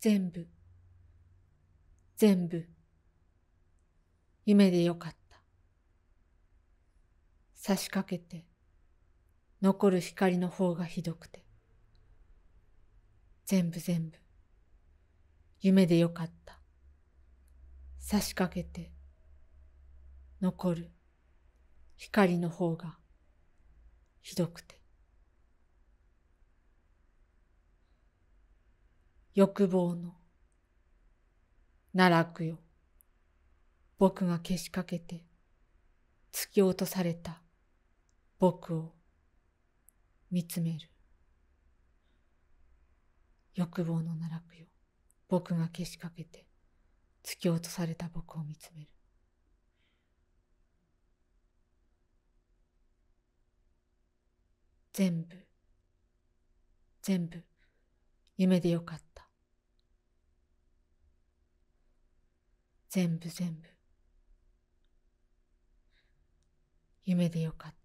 全部、全部、夢でよかった。差しかけて、残る光の方がひどくて。全部全部、夢でよかった。差しかけて、残る光の方がひどくて。欲望の奈落よ。僕がけしかけて突き落とされた僕を見つめる。欲望の奈落よ。僕がけしかけて突き落とされた僕を見つめる。全部、全部、夢でよかった。全部全部夢でよかった